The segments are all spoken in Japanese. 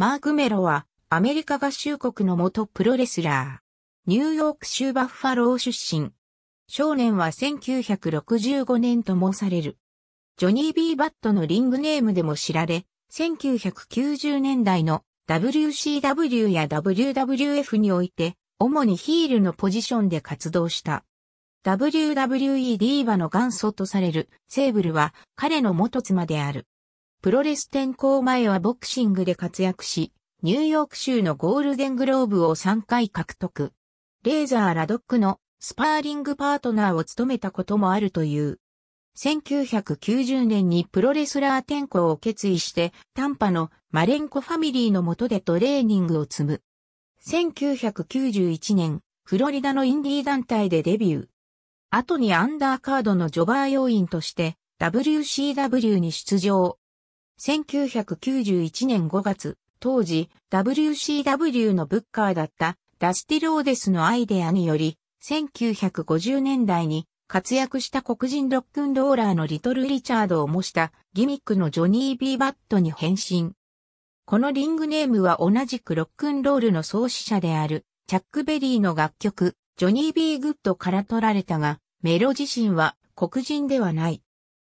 マーク・メロは、アメリカ合衆国の元プロレスラー。ニューヨーク州バッファロー出身。少年は1965年と申される。ジョニー・ B・ バットのリングネームでも知られ、1990年代の WCW や WWF において、主にヒールのポジションで活動した。WWE ディーバの元祖とされるセーブルは彼の元妻である。プロレス転向前はボクシングで活躍し、ニューヨーク州のゴールデングローブを3回獲得。レーザー・ラドックのスパーリングパートナーを務めたこともあるという。1990年にプロレスラー転向を決意して、短波のマレンコファミリーの下でトレーニングを積む。1991年、フロリダのインディー団体でデビュー。後にアンダーカードのジョバー要員として WCW に出場。1991年5月、当時 WCW のブッカーだったダスティローデスのアイデアにより、1950年代に活躍した黒人ロックンローラーのリトル・リチャードを模したギミックのジョニー・ビー・バットに変身。このリングネームは同じくロックンロールの創始者であるチャック・ベリーの楽曲ジョニー・ビー・グッドから取られたが、メロ自身は黒人ではない。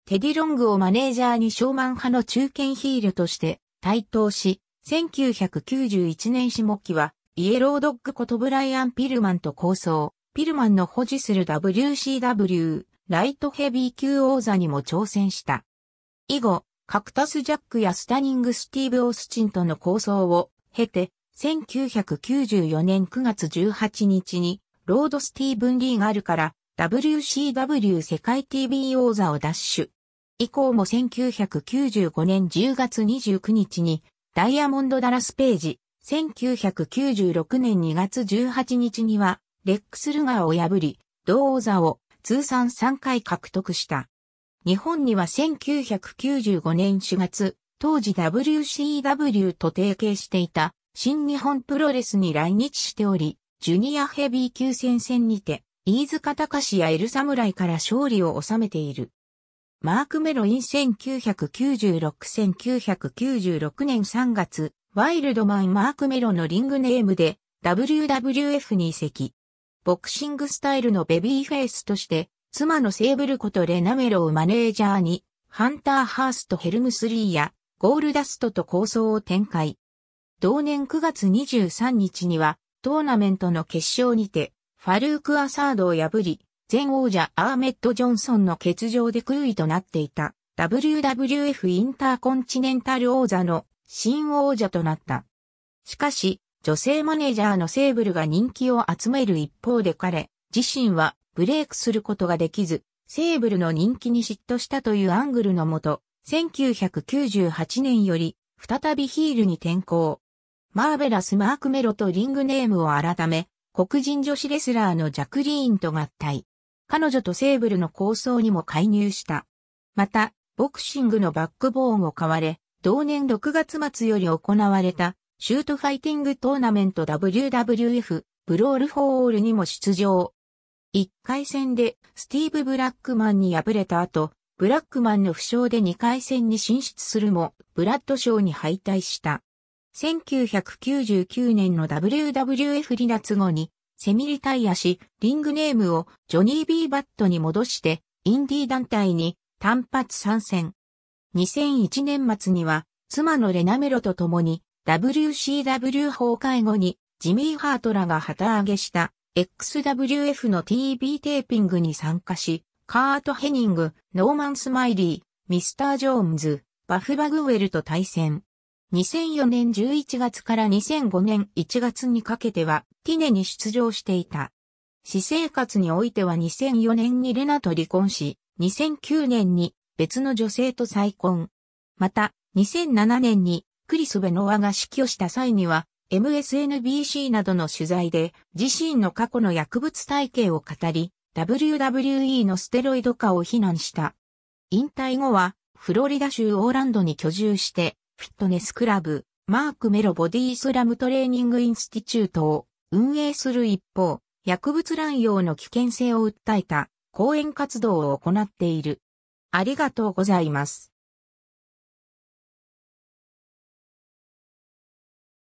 テディ・ロングをマネージャーにショーマン派の中堅ヒールとして台頭し、1991年下期は、イエロードッグことブライアン・ピルマンと構想、ピルマンの保持する WCW、ライトヘビー級王座にも挑戦した。以後、カクタス・ジャックやスタニング・スティーブ・オスチンとの構想を経て、1994年9月18日に、ロード・スティーブン・リーガルから WCW 世界 TV 王座を奪取。以降も1995年10月29日にダイヤモンドダラスページ、1996年2月18日にはレックス・ルガーを破り、同王座を通算3回獲得した。日本には1995年4月、当時 WCW と提携していた新日本プロレスに来日しており、ジュニアヘビー級戦線にて、飯塚隆やエルサムライから勝利を収めている。マーク・メロイン1996-1996年3月、ワイルドマン・マーク・メロのリングネームで WWF に移籍。ボクシングスタイルのベビーフェイスとして、妻のセーブルことレナメロをマネージャーに、ハンター・ハースト・ヘルムスリーやゴールダストと構想を展開。同年9月23日には、トーナメントの決勝にて、ファルーク・アサードを破り、前王者アーメッド・ジョンソンの欠場で空位となっていた WWF インターコンチネンタル王座の新王者となった。しかし、女性マネージャーのセーブルが人気を集める一方で彼自身はブレイクすることができず、セーブルの人気に嫉妬したというアングルのもと、1998年より再びヒールに転向。マーベラス・マーク・メロとリングネームを改め、黒人女子レスラーのジャクリーンと合体。彼女とセーブルの構想にも介入した。また、ボクシングのバックボーンを買われ、同年6月末より行われた、シュートファイティングトーナメント WWF ブロールフォーオールにも出場。1回戦でスティーブ・ブラックマンに敗れた後、ブラックマンの負傷で2回戦に進出するも、ブラッド賞に敗退した。1999年の WWF 離脱後にセミリタイアし、リングネームをジョニー・ビー・バットに戻して、インディー団体に単発参戦。2001年末には、妻のレナメロと共に、WCW 崩壊後に、ジミー・ハートらが旗揚げした、XWF の TV テーピングに参加し、カート・ヘニング、ノーマン・スマイリー、ミスター・ジョーンズ、バフ・バグウェルと対戦。2004年11月から2005年1月にかけては、ティネに出場していた。私生活においては2004年にレナと離婚し、2009年に別の女性と再婚。また、2007年にクリス・ベノアが死去した際には、MSNBC などの取材で自身の過去の薬物体系を語り、WWE のステロイド化を非難した。引退後は、フロリダ州オーランドに居住して、フィットネスクラブ、マークメロボディスラムトレーニングインスティチュートを運営する一方、薬物乱用の危険性を訴えた講演活動を行っている。ありがとうございます。